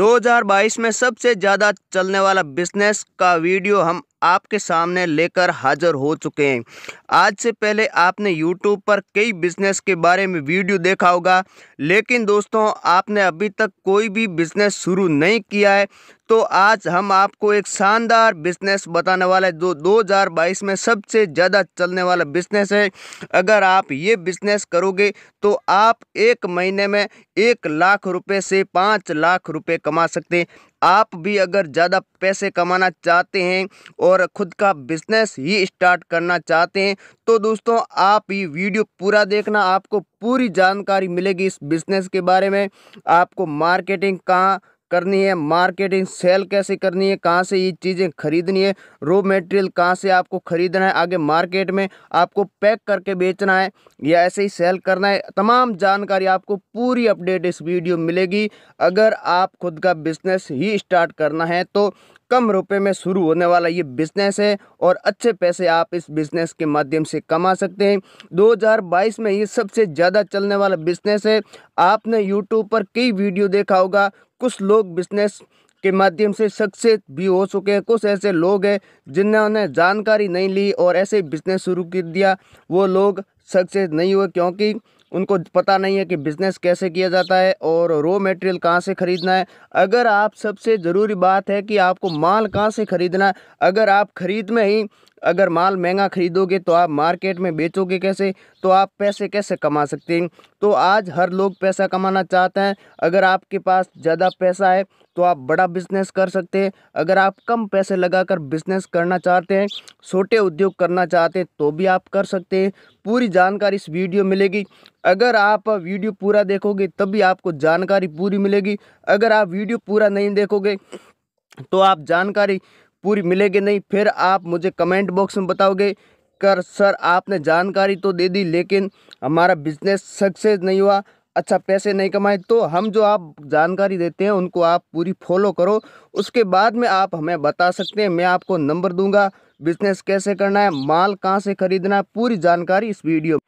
2022 में सबसे ज़्यादा चलने वाला बिजनेस का वीडियो हम आपके सामने लेकर हाजिर हो चुके हैं आज से पहले आपने यूट्यूब पर कई बिजनेस के बारे में वीडियो देखा होगा लेकिन दोस्तों आपने अभी तक कोई भी बिजनेस शुरू नहीं किया है दोस्तों आज हम आपको एक शानदार बिजनेस बताने वाला है जो 2022 में सबसे ज़्यादा चलने वाला बिजनेस है अगर आप ये बिजनेस करोगे तो आप एक महीने में एक लाख रुपए से पाँच लाख रुपए कमा सकते हैं आप भी अगर ज़्यादा पैसे कमाना चाहते हैं और ख़ुद का बिजनेस ही स्टार्ट करना चाहते हैं तो दोस्तों आप ये वीडियो पूरा देखना आपको पूरी जानकारी मिलेगी इस बिज़नेस के बारे में आपको मार्केटिंग कहाँ करनी है मार्केटिंग सेल कैसे करनी है कहाँ से ये चीज़ें खरीदनी है रो मटेरियल कहाँ से आपको ख़रीदना है आगे मार्केट में आपको पैक करके बेचना है या ऐसे ही सेल करना है तमाम जानकारी आपको पूरी अपडेट इस वीडियो मिलेगी अगर आप खुद का बिजनेस ही स्टार्ट करना है तो कम रुपए में शुरू होने वाला ये बिज़नेस है और अच्छे पैसे आप इस बिज़नेस के माध्यम से कमा सकते हैं 2022 में ये सबसे ज़्यादा चलने वाला बिज़नेस है आपने यूट्यूब पर कई वीडियो देखा होगा कुछ लोग बिजनेस के माध्यम से सक्सेस भी हो चुके हैं कुछ ऐसे लोग हैं जिन्होंने जानकारी नहीं ली और ऐसे बिजनेस शुरू कर दिया वो लोग सक्सेस नहीं हुए क्योंकि उनको पता नहीं है कि बिज़नेस कैसे किया जाता है और रो मटेरियल कहाँ से ख़रीदना है अगर आप सबसे ज़रूरी बात है कि आपको माल कहाँ से ख़रीदना है अगर आप ख़रीद में ही अगर माल महंगा खरीदोगे तो आप मार्केट में बेचोगे कैसे तो आप पैसे कैसे कमा सकते हैं तो आज हर लोग पैसा कमाना चाहते हैं अगर आपके पास ज़्यादा पैसा है तो आप बड़ा बिजनेस कर सकते हैं अगर आप कम पैसे लगाकर बिजनेस करना चाहते हैं छोटे उद्योग करना चाहते हैं तो भी आप कर सकते हैं पूरी जानकारी इस वीडियो मिलेगी अगर आप वीडियो पूरा देखोगे तभी आपको जानकारी पूरी मिलेगी अगर आप वीडियो पूरा नहीं देखोगे तो आप जानकारी पूरी मिलेगी नहीं फिर आप मुझे कमेंट बॉक्स में बताओगे कर सर आपने जानकारी तो दे दी लेकिन हमारा बिजनेस सक्सेस नहीं हुआ अच्छा पैसे नहीं कमाए तो हम जो आप जानकारी देते हैं उनको आप पूरी फॉलो करो उसके बाद में आप हमें बता सकते हैं मैं आपको नंबर दूंगा बिजनेस कैसे करना है माल कहाँ से खरीदना है पूरी जानकारी इस वीडियो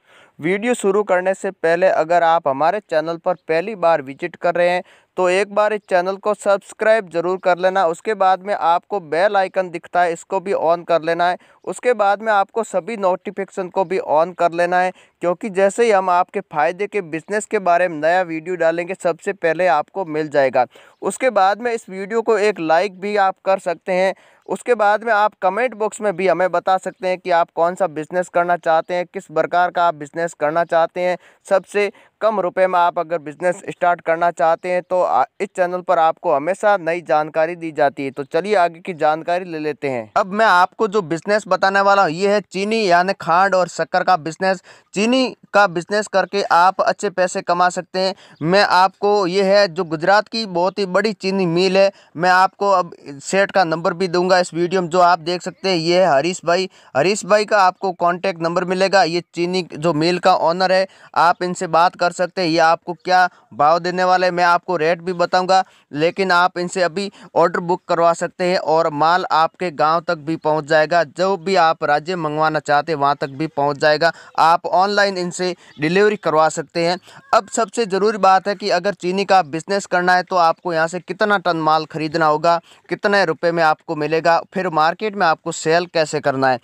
वीडियो शुरू करने से पहले अगर आप हमारे चैनल पर पहली बार विजिट कर रहे हैं तो एक बार इस चैनल को सब्सक्राइब ज़रूर कर लेना उसके बाद में आपको बेल आइकन दिखता है इसको भी ऑन कर लेना है उसके बाद में आपको सभी नोटिफिकेशन को भी ऑन कर लेना है क्योंकि जैसे ही हम आपके फ़ायदे के बिजनेस के बारे में नया वीडियो डालेंगे सबसे पहले आपको मिल जाएगा उसके बाद में इस वीडियो को एक लाइक भी आप कर सकते हैं उसके बाद में आप कमेंट बॉक्स में भी हमें बता सकते हैं कि आप कौन सा बिज़नेस करना चाहते हैं किस प्रकार का आप बिज़नेस करना चाहते हैं सबसे कम रुपए में आप अगर बिज़नेस स्टार्ट करना चाहते हैं तो इस चैनल पर आपको हमेशा नई जानकारी दी जाती है तो चलिए आगे की जानकारी ले लेते हैं अब मैं आपको जो बिज़नेस बताने वाला हूँ ये है चीनी यानी खांड और शक्कर का बिज़नेस चीनी का बिज़नेस करके आप अच्छे पैसे कमा सकते हैं मैं आपको ये है जो गुजरात की बहुत ही बड़ी चीनी मिल है मैं आपको अब सेठ का नंबर भी दूंगा इस वीडियो में जो आप देख सकते हैं ये है हरीश भाई हरीश भाई का आपको कॉन्टेक्ट नंबर मिलेगा ये चीनी जो मिल का ऑनर है आप इनसे बात कर कर सकते हैं ये आपको क्या भाव देने वाले मैं आपको रेट भी बताऊंगा लेकिन आप इनसे अभी ऑर्डर बुक करवा सकते हैं और माल आपके गांव तक भी पहुंच जाएगा जो भी आप राज्य मंगवाना चाहते हैं वहाँ तक भी पहुंच जाएगा आप ऑनलाइन इनसे डिलीवरी करवा सकते हैं अब सबसे ज़रूरी बात है कि अगर चीनी का बिजनेस करना है तो आपको यहाँ से कितना टन माल खरीदना होगा कितने रुपये में आपको मिलेगा फिर मार्केट में आपको सेल कैसे करना है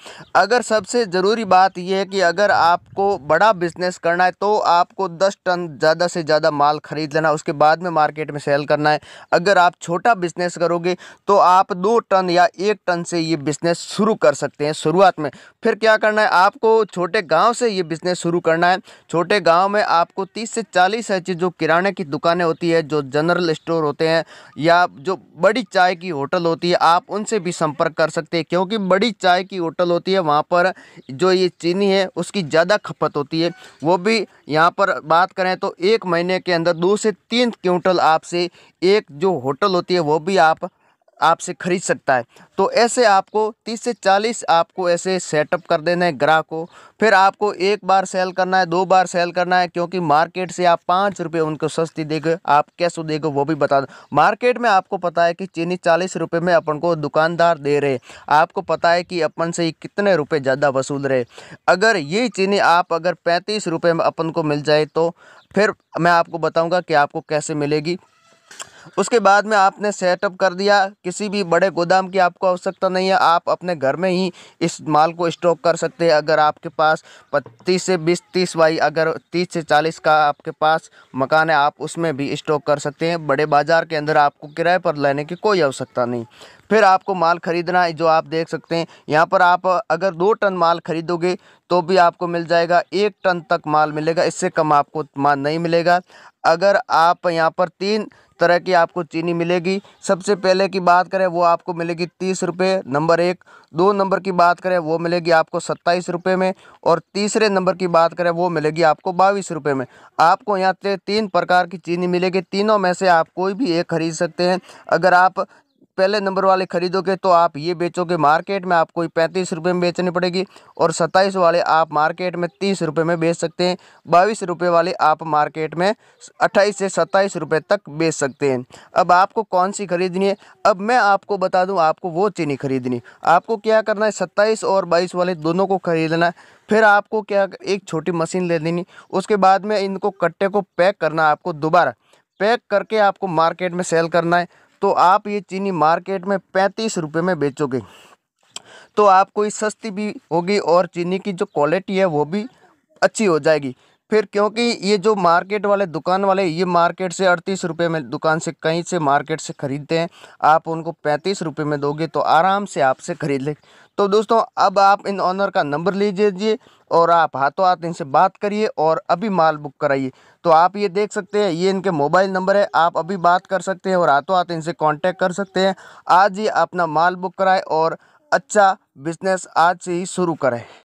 अगर सबसे ज़रूरी बात यह है कि अगर आपको बड़ा बिजनेस करना है तो आपको दस दस टन ज़्यादा से ज़्यादा माल खरीद लेना उसके बाद में मार्केट में सेल करना है अगर आप छोटा बिजनेस करोगे तो आप दो टन या एक टन से ये बिज़नेस शुरू कर सकते हैं शुरुआत में फिर क्या करना है आपको छोटे गाँव से ये बिज़नेस शुरू करना है छोटे गाँव में आपको तीस से चालीस ऐसी जो किराने की दुकानें होती है जो जनरल स्टोर होते हैं या जो बड़ी चाय की होटल होती है आप उनसे भी संपर्क कर सकते हैं क्योंकि बड़ी चाय की होटल होती है वहाँ पर जो ये चीनी है उसकी ज़्यादा खपत होती है वो भी यहाँ पर बात बात करें तो एक महीने के अंदर दो से तीन क्विंटल आपसे एक जो होटल होती है वो भी आप आपसे ख़रीद सकता है तो ऐसे आपको 30 से 40 आपको ऐसे सेटअप कर देना है ग्राहक को फिर आपको एक बार सेल करना है दो बार सेल करना है क्योंकि मार्केट से आप पाँच रुपये उनको सस्ती देगे आप कैसे देगे वो भी बता दो मार्केट में आपको पता है कि चीनी चालीस रुपये में अपन को दुकानदार दे रहे आपको पता है कि अपन से कितने रुपये ज़्यादा वसूल रहे अगर ये चीनी आप अगर पैंतीस रुपये में अपन को मिल जाए तो फिर मैं आपको बताऊंगा कि आपको कैसे मिलेगी उसके बाद में आपने सेटअप कर दिया किसी भी बड़े गोदाम की आपको आवश्यकता नहीं है आप अपने घर में ही इस माल को स्टॉक कर सकते हैं अगर आपके पास पच्चीस से बीस तीस वाई अगर तीस से चालीस का आपके पास मकान है आप उसमें भी स्टॉक कर सकते हैं बड़े बाज़ार के अंदर आपको किराए पर लेने की कोई आवश्यकता नहीं फिर आपको माल ख़रीदना है जो आप देख सकते हैं यहाँ पर आप अगर दो टन माल ख़रीदोगे तो भी आपको मिल जाएगा एक टन तक माल मिलेगा इससे कम आपको माल नहीं मिलेगा अगर आप यहाँ पर तीन तरह की आपको चीनी मिलेगी सबसे पहले की बात करें वो आपको मिलेगी तीस रुपये नंबर एक दो नंबर की बात करें वो मिलेगी आपको सत्ताईस रुपये में और तीसरे नंबर की बात करें वो मिलेगी आपको बाईस रुपये में आपको यहाँ से तीन प्रकार की चीनी मिलेगी तीनों में से आप कोई भी एक खरीद सकते हैं अगर आप पहले नंबर वाले खरीदोगे तो आप ये बेचोगे मार्केट में आपको पैंतीस रुपये में बेचनी पड़ेगी और सत्ताईस वाले आप मार्केट में तीस रुपये में बेच सकते हैं बाईस रुपये वाले आप मार्केट में अट्ठाईस से सत्ताईस रुपये तक बेच सकते हैं अब आपको कौन सी खरीदनी है अब मैं आपको बता दूँ आपको वो चीनी खरीदनी आपको क्या करना है सत्ताईस और बाईस वाले दोनों को खरीदना है फिर आपको क्या एक छोटी मशीन ले देनी उसके बाद में इनको कट्टे को पैक करना आपको दोबारा पैक करके आपको मार्केट में सेल करना है तो आप ये चीनी मार्केट में पैंतीस रुपये में बेचोगे तो आपको ये सस्ती भी होगी और चीनी की जो क्वालिटी है वो भी अच्छी हो जाएगी फिर क्योंकि ये जो मार्केट वाले दुकान वाले ये मार्केट से अड़तीस रुपये में दुकान से कहीं से मार्केट से ख़रीदते हैं आप उनको पैंतीस रुपये में दोगे तो आराम से आपसे ख़रीद ले तो दोस्तों अब आप इन ऑनर का नंबर लीजिए और आप हाथों हाथ इनसे बात करिए और अभी माल बुक कराइए तो आप ये देख सकते हैं ये इनके मोबाइल नंबर है आप अभी बात कर सकते हैं और हाथों हाथ इनसे कॉन्टैक्ट कर सकते हैं आज ही अपना माल बुक कराएँ और अच्छा बिजनेस आज से ही शुरू करें